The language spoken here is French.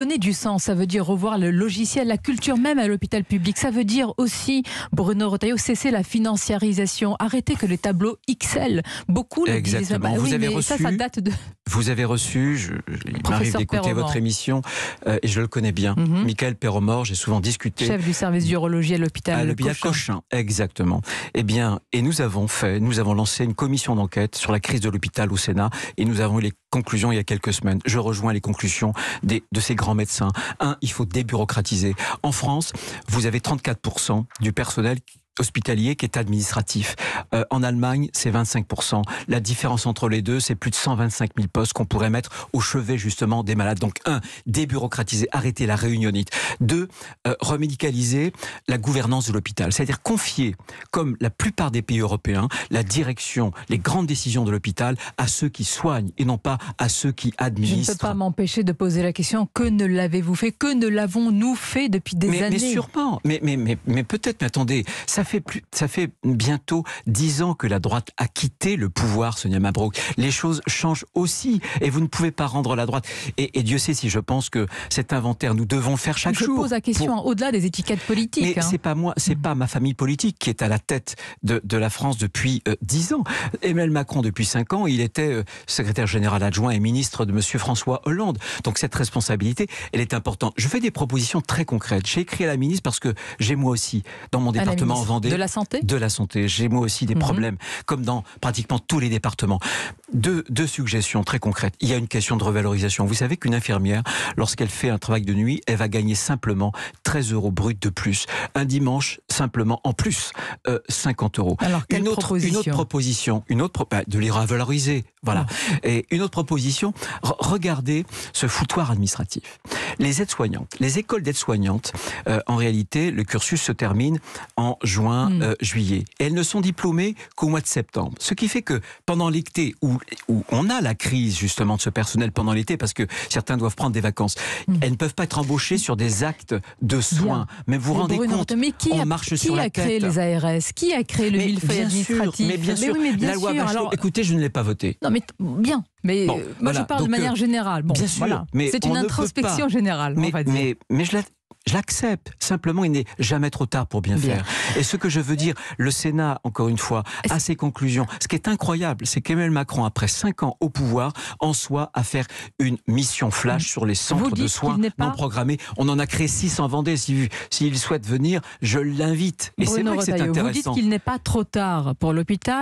Donner du sens, ça veut dire revoir le logiciel, la culture même à l'hôpital public. Ça veut dire aussi, Bruno Retailleau, cesser la financiarisation, arrêter que les tableaux XL, beaucoup Exactement. Bah vous avez reçu, ça, date de... Vous avez reçu, je, il d'écouter votre émission, euh, et je le connais bien, mhm. Michael Perromor, j'ai souvent discuté. Chef du service d'urologie à l'hôpital À l'hôpital Cochin. exactement. Eh bien, et nous avons fait, nous avons lancé une commission d'enquête sur la crise de l'hôpital au Sénat, et nous avons eu les conclusions il y a quelques semaines. Je rejoins les conclusions de ces grands grands médecins. Un, il faut débureaucratiser. En France, vous avez 34% du personnel hospitalier qui est administratif. Euh, en Allemagne, c'est 25%. La différence entre les deux, c'est plus de 125 000 postes qu'on pourrait mettre au chevet justement des malades. Donc, un, débureaucratiser, arrêter la réunionnite. Deux, euh, remédicaliser la gouvernance de l'hôpital, c'est-à-dire confier, comme la plupart des pays européens, la direction, les grandes décisions de l'hôpital à ceux qui soignent et non pas à ceux qui administrent. Je ne peux pas m'empêcher de poser la question, que ne l'avez-vous fait Que ne l'avons-nous fait depuis des années Mais sûrement, mais, mais, mais, mais peut-être, mais attendez, ça fait, plus, ça fait bientôt dix ans que la droite a quitté le pouvoir, Sonia Mabrouk. Les choses changent aussi et vous ne pouvez pas rendre la droite. Et, Dieu sait si je pense que cet inventaire, nous devons faire chaque jour. Je pose la question au-delà des étiquettes politiques. Mais hein. c'est pas moi, c'est pas ma famille politique qui est à la tête de, la France depuis euh, dix ans. Emmanuel Macron, depuis cinq ans, il était euh, secrétaire général adjoint et ministre de M. François Hollande. Donc cette responsabilité, elle est importante. Je fais des propositions très concrètes. J'ai écrit à la ministre parce que j'ai moi aussi, dans mon département, de la santé De la santé. J'ai moi aussi des mhm. problèmes, comme dans pratiquement tous les départements. Deux, suggestions très concrètes. Il y a une question de revalorisation. Vous savez qu'une infirmière, lorsqu'elle fait un travail de nuit, elle va gagner simplement 13 euros bruts de plus. Un dimanche, simplement en plus, 50 euh, euros. Alors, quelle une autre proposition Une autre proposition, bah, de les revaloriser voilà. Ah. Et une autre proposition, regardez ce foutoir administratif. Les aides-soignantes, les écoles d'aides-soignantes, euh, en réalité, le cursus se termine en juin, hmm. euh, juillet. elles ne sont diplômées qu'au mois de septembre. Ce qui fait que pendant l'été, où, où, on a la crise justement de ce personnel pendant l'été, parce que certains doivent prendre des vacances, hmm. elles ne peuvent pas être embauchées sur des actes de soins. Mais vous vous rendez compte, mais qui on marche sur la tête. Qui a créé les ARS Qui a créé le administratif Mais bien sûr, la loi écoutez, je ne l'ai pas voté mais bien. Mais euh, moi, je parle de manière euh, générale. c'est une introspection générale, mais, Mais, je l'accepte. Simplement, il n'est jamais trop tard pour bien, faire. Et ce que je veux dire, le Sénat, encore une fois, à ses conclusions. Ce qui est incroyable, c'est qu'Emmanuel Macron, après cinq ans au pouvoir, en soit à faire une mission flash sur les centres de soins non programmés. On en a créé six en Vendée. S'il souhaite venir, je l'invite. Et c'est vrai c'est intéressant. Vous dites qu'il n'est pas trop tard pour l'hôpital.